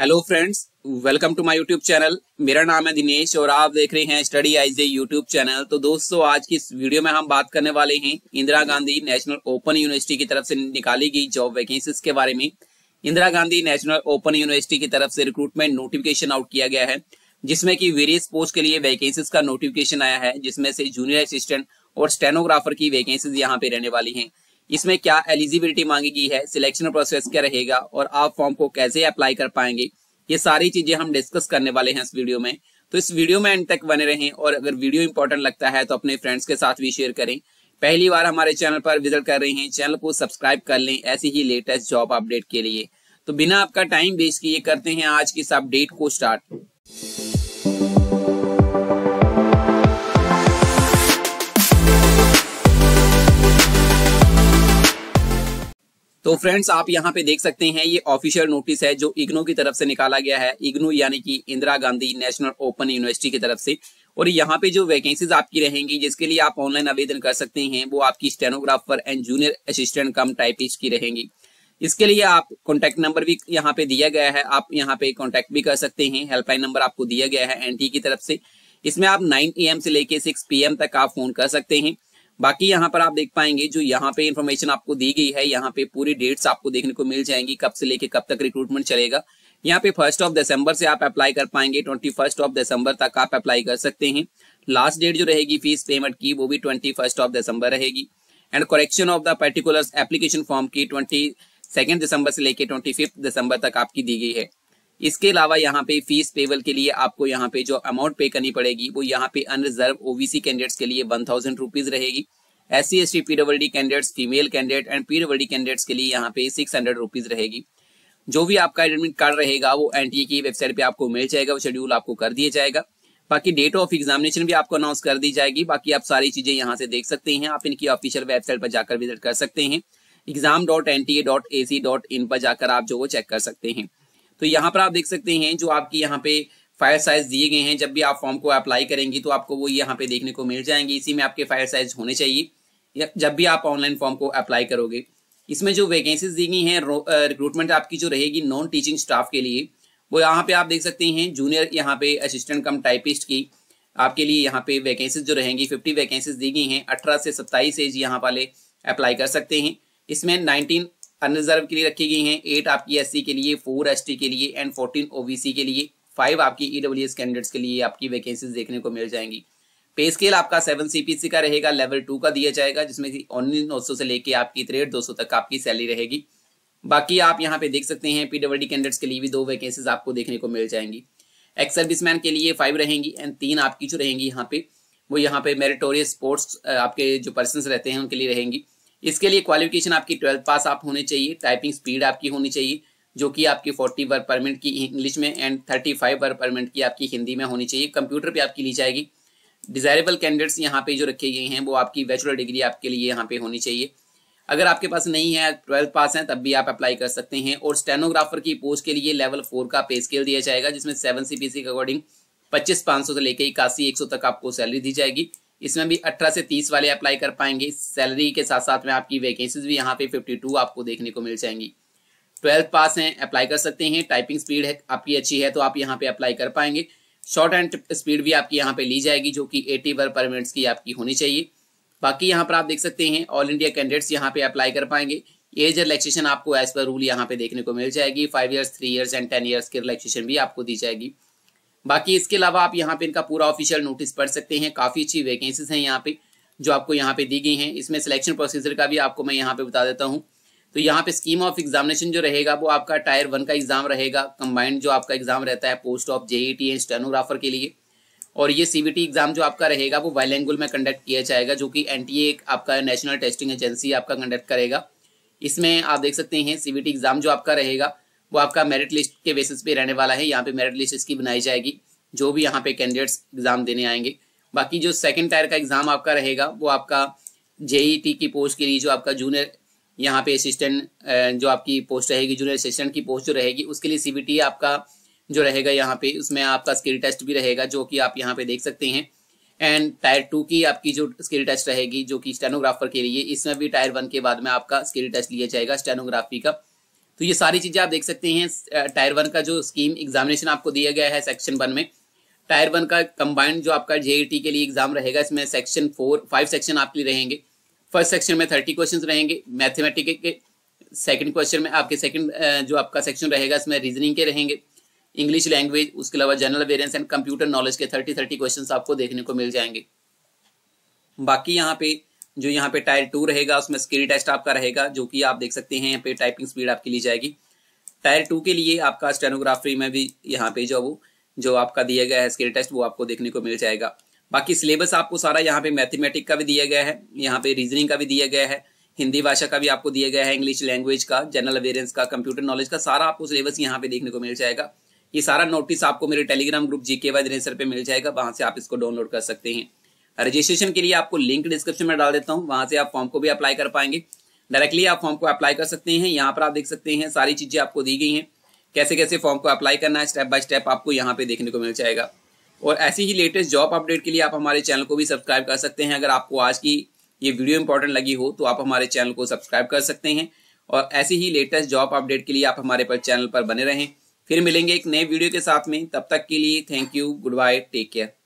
hello friends welcome to my YouTube channel मेरा नाम है दिनेश और आप देख रहे हैं स्टडी आईजे यूट्यूब चैनल तो दोस्तों आज की इस वीडियो में हम बात करने वाले हैं Indira Gandhi national open university की तरफ से निकाली गई जॉब वैकेंसीज के बारे में Indira Gandhi national open university की तरफ से रिक्रूटमेंट नोटिफिकेशन आउट किया गया है जिसमें की वेरियस पोस्ट के लिए वैकेंसीज का नोटिफिकेशन आया है जिसमें से जूनियर असिस्टेंट और स्टेनोग्राफर की वैकेंसीज यहाँ पे रहने वाली है इसमें क्या एलिजिबिलिटी मांगी गई है सिलेक्शन प्रोसेस क्या रहेगा और आप फॉर्म को कैसे अप्लाई कर पाएंगे ये सारी चीजें हम डिस्कस करने वाले हैं इस वीडियो में तो इस वीडियो में एंड तक बने रहें और अगर वीडियो इंपॉर्टेंट लगता है तो अपने फ्रेंड्स के साथ भी शेयर करें पहली बार हमारे चैनल पर विजिट कर रहे हैं चैनल को सब्सक्राइब कर लें ऐसी ही लेटेस्ट जॉब अपडेट के लिए तो बिना आपका टाइम वेस्ट किए करते हैं आज की इस अपडेट को स्टार्ट तो फ्रेंड्स आप यहाँ पे देख सकते हैं ये ऑफिशियल नोटिस है जो इग्नो की तरफ से निकाला गया है इग्नो यानी कि Indira Gandhi national open university की तरफ से और यहाँ पे जो वैकेंसीज आपकी रहेंगी जिसके लिए आप ऑनलाइन आवेदन कर सकते हैं वो आपकी stenographer and junior assistant cum typist की रहेंगी इसके लिए आप कॉन्टेक्ट नंबर भी यहाँ पे दिया गया है आप यहाँ पे कॉन्टेक्ट भी कर सकते हैं हेल्पलाइन नंबर आपको दिया गया है एन e की तरफ से इसमें आप नाइन एम से लेके सिक्स पी तक आप फोन कर सकते हैं बाकी यहाँ पर आप देख पाएंगे जो यहाँ पे इन्फॉर्मेशन आपको दी गई है यहाँ पे पूरी डेट्स आपको देखने को मिल जाएंगी कब से लेके कब तक रिक्रूटमेंट चलेगा यहाँ पे फर्स्ट ऑफ दिसंबर से आप अप्लाई कर पाएंगे ट्वेंटी फर्स्ट ऑफ दिसंबर तक आप अप्लाई कर सकते हैं लास्ट डेट जो रहेगी फीस पेमेंट की वो भी ट्वेंटी फर्स्ट ऑफ दिसंबर रहेगी and correction of the particular application form की ट्वेंटी सेकेंड दिसंबर से लेकर ट्वेंटी फिफ्थ दिसंबर तक आपकी दी गई है इसके अलावा यहाँ पे फीस पेबल के लिए आपको यहाँ पे जो अमाउंट पे करनी पड़ेगी वो यहाँ पे अनरिजर्व ओबीसी कैंडिडेट्स के लिए वन थाउजेंड रुपीज रहेगी S C S T PW candidates female candidate and PW candidates के लिए यहाँ पे सिक्स हंड्रेड रुपीज रहेगी जो भी आपका एडमिट कार्ड रहेगा वो एनटीए की वेबसाइट पे आपको मिल जाएगा वो शेड्यूल आपको कर दिया जाएगा बाकी डेट ऑफ एग्जामिनेशन भी आपको अनाउंस कर दी जाएगी बाकी आप सारी चीजें यहाँ से देख सकते हैं आप इनकी ऑफिशियल वेबसाइट पर जाकर विजिट कर सकते हैं exam dot N T A dot A C dot in पर जाकर आप जो वो चेक कर सकते हैं तो यहाँ पर आप देख सकते हैं जो आपकी यहाँ पे फायर साइज दिए गए हैं जब भी आप फॉर्म को अप्लाई करेंगी तो आपको वो यहाँ पे देखने को मिल जाएंगे इसी में आपके फायर साइज होने चाहिए जब भी आप ऑनलाइन फॉर्म को अप्लाई करोगे इसमें जो वैकेंसीज दी गई हैं रिक्रूटमेंट आपकी जो रहेगी नॉन टीचिंग स्टाफ के लिए वो यहाँ पे आप देख सकते हैं जूनियर यहाँ पे असिस्टेंट कम टाइपिस्ट की आपके लिए यहाँ पे वैकेंसीज जो रहेंगी फिफ्टी वैकेंसीज दी गई हैं अठारह से सत्ताईस एज यहाँ वाले अप्लाई कर सकते हैं इसमें नाइनटीन अनरिजर्व के लिए रखी गई हैं एट आपकी एस के लिए फोर एस के लिए एंड फोर्टीन ओबीसी के लिए फाइव आपकी ईडब्ल्यूएस e कैंडिडेट्स के लिए आपकी वैकेंसीज देखने को मिल जाएंगी पे स्केल आपका सेवन सीपीसी का रहेगा लेवल टू का दिया जाएगा जिसमें उन्नीस नौ से लेके आपकी त्रेट दो तक आपकी सैलरी रहेगी बाकी आप यहाँ पे देख सकते हैं डी कैंडिडेट्स के लिए भी दो वैकेंसीज आपको देखने को मिल जाएंगी एक्स मैन के लिए फाइव रहेंगी एंड तीन आपकी जो रहेंगी यहाँ पे वो यहाँ पे मेरिटोरियस स्पोर्ट्स आपके जो पर्सन रहते हैं उनके लिए रहेंगी इसके लिए क्वालिफिकेशन आपकी ट्वेल्थ पास आप होने चाहिए टाइपिंग स्पीड आपकी होनी चाहिए जो कि आपकी फोर्टी वर्क परमिट की इंग्लिश में and thirty five work permit की आपकी हिंदी में होनी चाहिए कंप्यूटर पे आपकी ली जाएगी डिजायरेबल कैंडिडेट्स यहाँ पे जो रखे गए हैं वो आपकी बैचलर डिग्री आपके लिए यहाँ पे होनी चाहिए अगर आपके पास नहीं है ट्वेल्थ पास है तब भी आप अप्लाई कर सकते हैं और स्टेनोग्राफर की पोस्ट के लिए लेवल फोर का पे स्केल दिया जाएगा जिसमें सेवन सी के अकॉर्डिंग पच्चीस पांच सौ से लेकर इक्यासी एक सौ तक आपको सैलरी दी जाएगी इसमें भी 18 से 30 वाले अप्लाई कर पाएंगे सैलरी के साथ साथ में आपकी वैकेंसीज भी यहाँ पे 52 आपको देखने को मिल जाएंगी ट्वेल्थ पास हैं अप्लाई कर सकते हैं टाइपिंग स्पीड है आपकी अच्छी है तो आप यहाँ पे अप्लाई कर पाएंगे शॉर्ट एंड स्पीड भी आपकी यहाँ पे ली जाएगी जो कि एटी वर्क पर मिनट्स की आपकी होनी चाहिए बाकी यहाँ पर आप देख सकते हैं ऑल इंडिया कैंडिडेट्स यहाँ पे अप्लाई कर पाएंगे एज रिलेक्सेशन आपको एज पर रूल यहाँ पे देखने को मिल जाएगी five years three years and ten years की रिलेक्सेशन भी आपको दी जाएगी बाकी इसके अलावा आप यहाँ पे इनका पूरा ऑफिशियल नोटिस पढ़ सकते हैं काफ़ी अच्छी वैकेंसीज हैं यहाँ पे जो आपको यहाँ पे दी गई हैं इसमें सिलेक्शन प्रोसीजर का भी आपको मैं यहाँ पे बता देता हूँ तो यहाँ पे स्कीम ऑफ एग्जामिनेशन जो रहेगा वो आपका टायर वन का एग्जाम रहेगा कंबाइंड जो आपका एग्जाम रहता है post of JET and stenographer के लिए और ये सीबीटी एग्जाम जो आपका रहेगा वो वाइलैंगुल में कंडक्ट किया जाएगा जो कि एनटीए आपका नेशनल टेस्टिंग एजेंसी आपका कंडक्ट करेगा इसमें आप देख सकते हैं सीबीटी एग्जाम जो आपका रहेगा वो आपका मेरिट लिस्ट के बेसिस पे रहने वाला है यहाँ पे मेरिट लिस्ट इसकी बनाई जाएगी जो भी यहाँ पे कैंडिडेट्स एग्जाम देने आएंगे बाकी जो सेकंड टायर का एग्जाम आपका रहेगा वो आपका जेईटी e की पोस्ट के लिए जो आपका जूनियर यहाँ पे असिस्टेंट जो आपकी पोस्ट रहेगी जूनियर असिस्टेंट की पोस्ट जो रहेगी उसके लिए सी e आपका जो रहेगा यहाँ पे उसमें आपका स्किल टेस्ट भी रहेगा जो कि आप यहाँ पे देख सकते हैं एंड टायर टू की आपकी जो स्किल टेस्ट रहेगी जो की स्टेनोग्राफर के लिए इसमें भी टायर वन के बाद में आपका स्किल टेस्ट लिया जाएगा स्टेनोग्राफी का तो ये सारी चीज़ें आप देख सकते हैं टायर वन का जो स्कीम एग्जामिनेशन आपको दिया गया है सेक्शन वन में टायर वन का कंबाइंड जो आपका जेईटी के लिए एग्जाम रहेगा इसमें सेक्शन फोर फाइव सेक्शन आपके लिए रहेंगे फर्स्ट सेक्शन में थर्टी क्वेश्चन रहेंगे मैथमेटिक के सेकंड क्वेश्चन में आपके सेकंड जो आपका सेक्शन रहेगा इसमें रीजनिंग के रहेंगे इंग्लिश लैंग्वेज उसके अलावा general awareness and computer knowledge के थर्टी थर्टी क्वेश्चन आपको देखने को मिल जाएंगे बाकी यहाँ पे जो यहाँ पे टायर टू रहेगा उसमें स्किल टेस्ट आपका रहेगा जो कि आप देख सकते हैं यहाँ पे टाइपिंग स्पीड आपकी ली जाएगी टायर टू के लिए आपका स्टेनोग्राफी में भी यहाँ पे जो वो जो आपका दिया गया है स्किल टेस्ट वो आपको देखने को मिल जाएगा बाकी सिलेबस आपको सारा यहाँ पे मैथमेटिक का भी दिया गया है यहाँ पे रीजनिंग का भी दिया गया है हिंदी भाषा का भी आपको दिया गया है इंग्लिश लैंग्वेज का जनरल अवेयरेंस का कंप्यूटर नॉलेज का सारा आपको सिलेबस यहाँ पे देखने को मिल जाएगा ये सारा नोटिस आपको मेरे टेलीग्राम ग्रुप जी के वाई पे मिल जाएगा वहां से आप इसको डाउनलोड कर सकते हैं रजिस्ट्रेशन के लिए आपको लिंक डिस्क्रिप्शन में डाल देता हूँ वहां से आप फॉर्म को भी अप्लाई कर पाएंगे डायरेक्टली आप फॉर्म को अप्लाई कर सकते हैं यहाँ पर आप देख सकते हैं सारी चीजें आपको दी गई हैं कैसे कैसे फॉर्म को अप्लाई करना है स्टेप बाय स्टेप आपको यहाँ पे देखने को मिल जाएगा और ऐसी ही लेटेस्ट जॉब अपडेट के लिए आप हमारे चैनल को भी सब्सक्राइब कर सकते हैं अगर आपको आज की ये वीडियो इंपॉर्टेंट लगी हो तो आप हमारे चैनल को सब्सक्राइब कर सकते हैं और ऐसी ही लेटेस्ट जॉब अपडेट के लिए आप हमारे पर चैनल पर बने रहें फिर मिलेंगे एक नए वीडियो के साथ में तब तक के लिए thank you goodbye take care